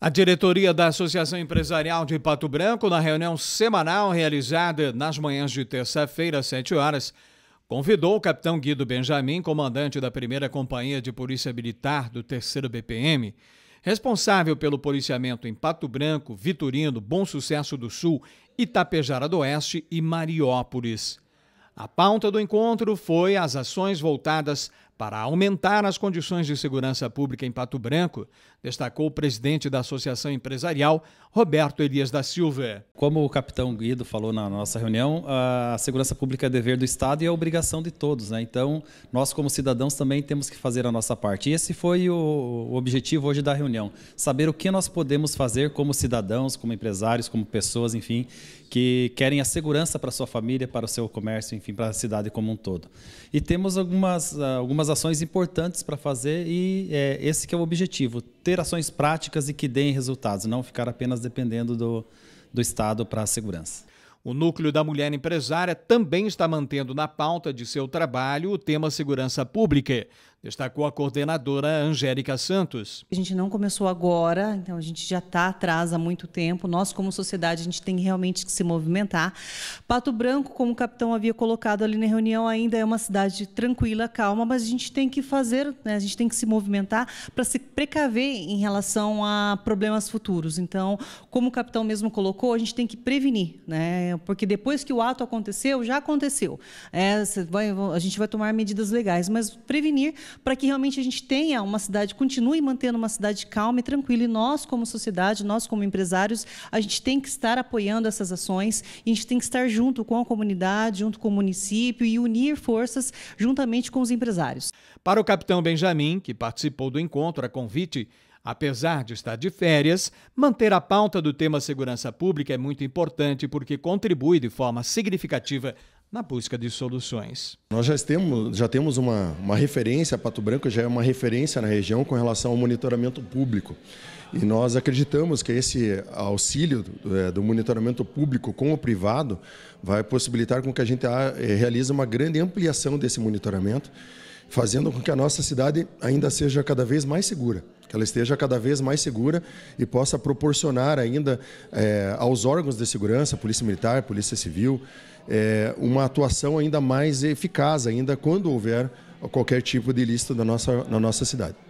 A diretoria da Associação Empresarial de Pato Branco, na reunião semanal realizada nas manhãs de terça-feira, às 7 horas, convidou o capitão Guido Benjamin, comandante da primeira Companhia de Polícia Militar do 3 BPM, responsável pelo policiamento em Pato Branco, Vitorino, Bom Sucesso do Sul, Itapejara do Oeste e Mariópolis. A pauta do encontro foi as ações voltadas para aumentar as condições de segurança pública em Pato Branco, destacou o presidente da Associação Empresarial, Roberto Elias da Silva. Como o capitão Guido falou na nossa reunião, a segurança pública é dever do Estado e é obrigação de todos. Né? Então, nós como cidadãos também temos que fazer a nossa parte. E esse foi o objetivo hoje da reunião, saber o que nós podemos fazer como cidadãos, como empresários, como pessoas, enfim, que querem a segurança para sua família, para o seu comércio, enfim, para a cidade como um todo. E temos algumas, algumas algumas ações importantes para fazer e é, esse que é o objetivo, ter ações práticas e que deem resultados, não ficar apenas dependendo do, do Estado para a segurança. O Núcleo da Mulher Empresária também está mantendo na pauta de seu trabalho o tema segurança pública destacou a coordenadora Angélica Santos. A gente não começou agora, então a gente já está atrás há muito tempo. Nós, como sociedade, a gente tem realmente que se movimentar. Pato Branco, como o capitão havia colocado ali na reunião, ainda é uma cidade tranquila, calma, mas a gente tem que fazer, né? a gente tem que se movimentar para se precaver em relação a problemas futuros. Então, como o capitão mesmo colocou, a gente tem que prevenir, né? porque depois que o ato aconteceu, já aconteceu. É, vai, a gente vai tomar medidas legais, mas prevenir para que realmente a gente tenha uma cidade, continue mantendo uma cidade calma e tranquila. E nós, como sociedade, nós, como empresários, a gente tem que estar apoiando essas ações e a gente tem que estar junto com a comunidade, junto com o município e unir forças juntamente com os empresários. Para o capitão Benjamin, que participou do encontro a convite, Apesar de estar de férias, manter a pauta do tema segurança pública é muito importante porque contribui de forma significativa na busca de soluções. Nós já temos, já temos uma, uma referência, Pato Branco já é uma referência na região com relação ao monitoramento público. E nós acreditamos que esse auxílio é, do monitoramento público com o privado vai possibilitar com que a gente ah, é, realize uma grande ampliação desse monitoramento, fazendo com que a nossa cidade ainda seja cada vez mais segura que ela esteja cada vez mais segura e possa proporcionar ainda é, aos órgãos de segurança, Polícia Militar, Polícia Civil, é, uma atuação ainda mais eficaz, ainda quando houver qualquer tipo de ilícito na nossa, na nossa cidade.